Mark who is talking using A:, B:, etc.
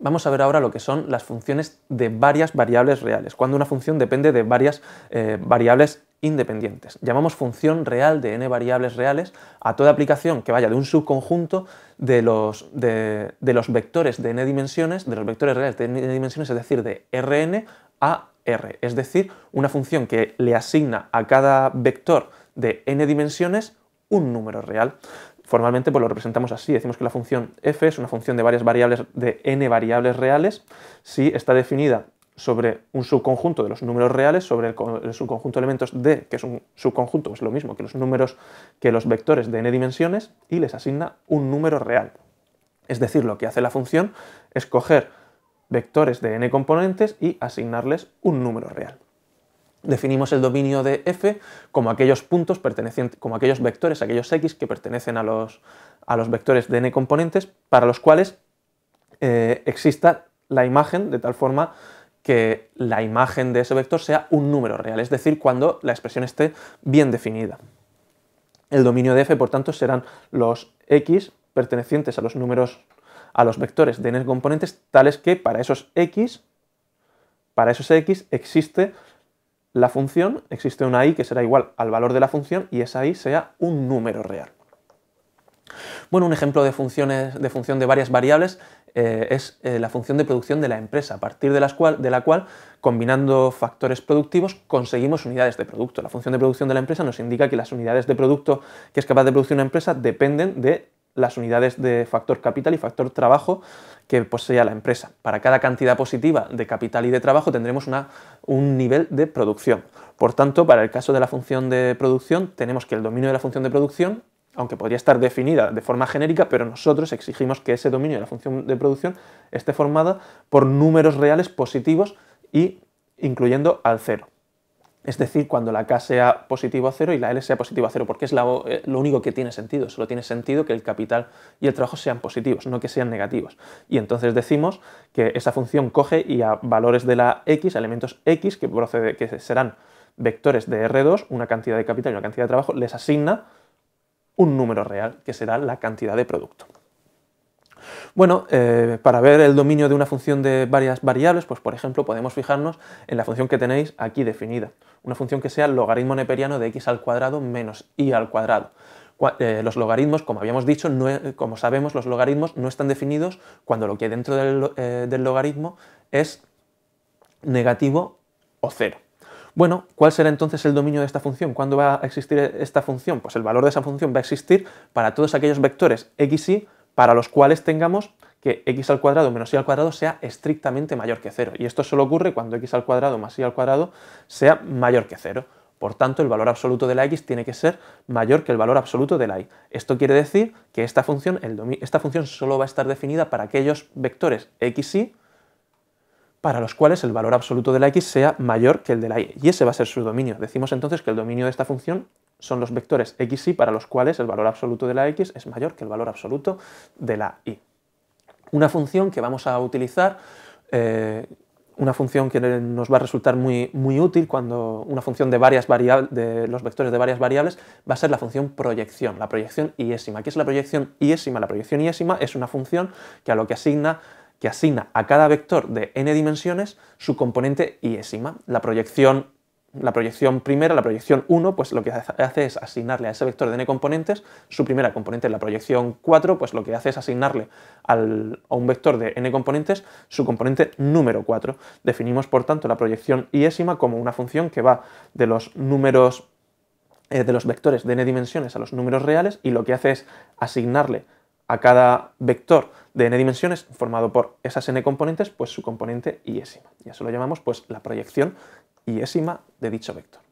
A: Vamos a ver ahora lo que son las funciones de varias variables reales, cuando una función depende de varias eh, variables independientes. Llamamos función real de n variables reales a toda aplicación que vaya de un subconjunto de los, de los vectores de n dimensiones, de los vectores reales de n dimensiones, es decir, de rn a r, es decir, una función que le asigna a cada vector de n dimensiones un número real. Formalmente pues lo representamos así, decimos que la función f es una función de varias variables de n variables reales si está definida sobre un subconjunto de los números reales, sobre el, subconjunto de elementos d, que es un subconjunto, es lo mismo que los números que los vectores de n dimensiones, y les asigna un número real. Es decir, lo que hace la función es coger vectores de n componentes y asignarles un número real. Definimos el dominio de f como aquellos puntos pertenecientes, como aquellos vectores, aquellos x que pertenecen a los, a los vectores de n componentes para los cuales eh, exista la imagen de tal forma que la imagen de ese vector sea un número real, es decir, cuando la expresión esté bien definida. El dominio de f, por tanto, serán los x pertenecientes a los números, a los vectores de n componentes, tales que para esos x, para esos x existe la función, existe una i que será igual al valor de la función y esa i sea un número real. Bueno, un ejemplo de, funciones, de función de varias variables eh, es eh, la función de producción de la empresa, a partir de, de, la cual, combinando factores productivos, conseguimos unidades de producto. La función de producción de la empresa nos indica que las unidades de producto que es capaz de producir una empresa dependen de las unidades de factor capital y factor trabajo que posea la empresa. Para cada cantidad positiva de capital y de trabajo tendremos un nivel de producción. Por tanto, para el caso de la función de producción, tenemos que el dominio de la función de producción, aunque podría estar definida de forma genérica, pero nosotros exigimos que ese dominio de la función de producción esté formado por números reales positivos y incluyendo al cero es decir, cuando la K sea positivo a cero y la L sea positivo a cero, porque es eh, lo único que tiene sentido, solo tiene sentido que el capital y el trabajo sean positivos, no que sean negativos. Y entonces decimos que esa función coge y a valores de la X, elementos X, que, que serán vectores de R2, una cantidad de capital y una cantidad de trabajo, les asigna un número real, que será la cantidad de producto. Bueno, eh, para ver el dominio de una función de varias variables, pues por ejemplo podemos fijarnos en la función que tenéis aquí definida, una función que sea el logaritmo neperiano de x al cuadrado menos y al cuadrado. Eh, los logaritmos, como habíamos dicho, eh, como sabemos, los logaritmos no están definidos cuando lo que hay dentro del, del logaritmo es negativo o cero. Bueno, ¿cuál será entonces el dominio de esta función? ¿Cuándo va a existir esta función? Pues el valor de esa función va a existir para todos aquellos vectores x, y para los cuales tengamos que x al cuadrado menos y al cuadrado sea estrictamente mayor que 0. Y esto solo ocurre cuando x al cuadrado más y al cuadrado sea mayor que 0. Por tanto, el valor absoluto de la x tiene que ser mayor que el valor absoluto de la y. Esto quiere decir que esta función, esta función solo va a estar definida para aquellos vectores x, y para los cuales el valor absoluto de la x sea mayor que el de la y, y ese va a ser su dominio. Decimos entonces que el dominio de esta función son los vectores x y para los cuales el valor absoluto de la x es mayor que el valor absoluto de la y. Una función que vamos a utilizar, eh, una función que nos va a resultar muy, muy útil cuando una función de, varias de los vectores de varias variables va a ser la función proyección, la proyección yésima. ¿Qué es la proyección yésima? La proyección yésima es una función que a lo que asigna que asigna a cada vector de n dimensiones su componente iésima. La proyección, la proyección primera, la proyección 1, pues lo que hace es asignarle a ese vector de n componentes su primera componente. La proyección 4, pues lo que hace es asignarle al, a un vector de n componentes su componente número 4. Definimos, por tanto, la proyección iésima como una función que va de los números eh, de los vectores de n dimensiones a los números reales y lo que hace es asignarle a cada vector de n dimensiones formado por esas n componentes, pues su componente yésima. Y eso lo llamamos pues la proyección iésima de dicho vector.